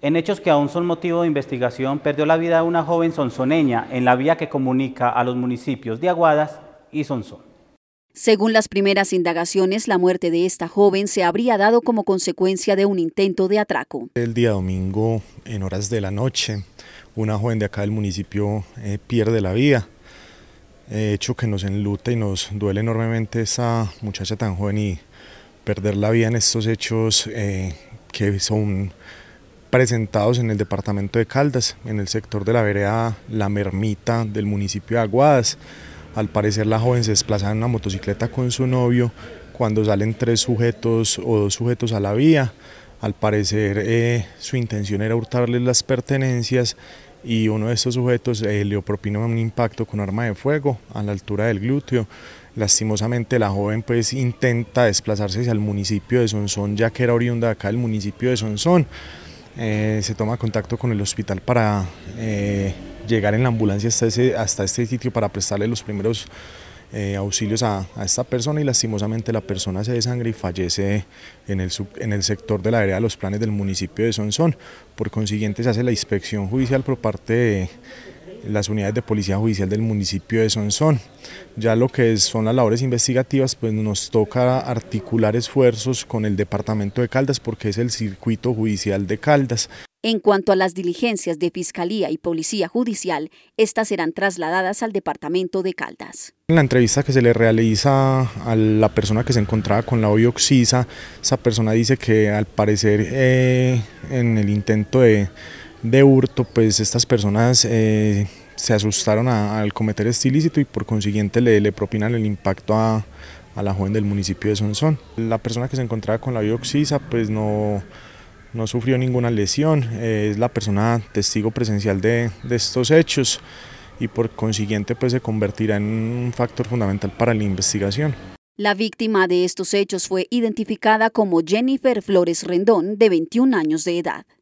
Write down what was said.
En hechos que aún son motivo de investigación, perdió la vida una joven sonsoneña en la vía que comunica a los municipios de Aguadas y Sonzón. Según las primeras indagaciones, la muerte de esta joven se habría dado como consecuencia de un intento de atraco. El día domingo, en horas de la noche, una joven de acá del municipio eh, pierde la vida. Eh, hecho que nos enluta y nos duele enormemente esa muchacha tan joven y perder la vida en estos hechos eh, que son presentados en el departamento de Caldas, en el sector de la vereda La Mermita del municipio de Aguadas. Al parecer la joven se desplazaba en una motocicleta con su novio cuando salen tres sujetos o dos sujetos a la vía. Al parecer eh, su intención era hurtarles las pertenencias y uno de estos sujetos eh, le propinó un impacto con arma de fuego a la altura del glúteo. Lastimosamente la joven pues intenta desplazarse hacia el municipio de Sonsón ya que era oriunda acá del municipio de Sonsón. Eh, se toma contacto con el hospital para eh, llegar en la ambulancia hasta, hasta este sitio para prestarle los primeros eh, auxilios a, esta persona y lastimosamente la persona se desangra y fallece en el, en el sector de la área de los planes del municipio de Sonsón. Por consiguiente se hace la inspección judicial por parte de las unidades de policía judicial del municipio de Sonsón. Ya lo que son las labores investigativas, pues nos toca articular esfuerzos con el departamento de Caldas porque es el circuito judicial de Caldas. En cuanto a las diligencias de Fiscalía y Policía Judicial, estas serán trasladadas al departamento de Caldas. En la entrevista que se le realiza a la persona que se encontraba con la oxisa, esa persona dice que al parecer eh, en el intento de de hurto, pues estas personas eh, se asustaron al cometer este ilícito y por consiguiente le, le propinan el impacto a, la joven del municipio de Sonsón. La persona que se encontraba con la bioxisa pues no, sufrió ninguna lesión, eh, es la persona testigo presencial de, de estos hechos y por consiguiente pues se convertirá en un factor fundamental para la investigación. La víctima de estos hechos fue identificada como Jennifer Flores Rendón, de 21 años de edad.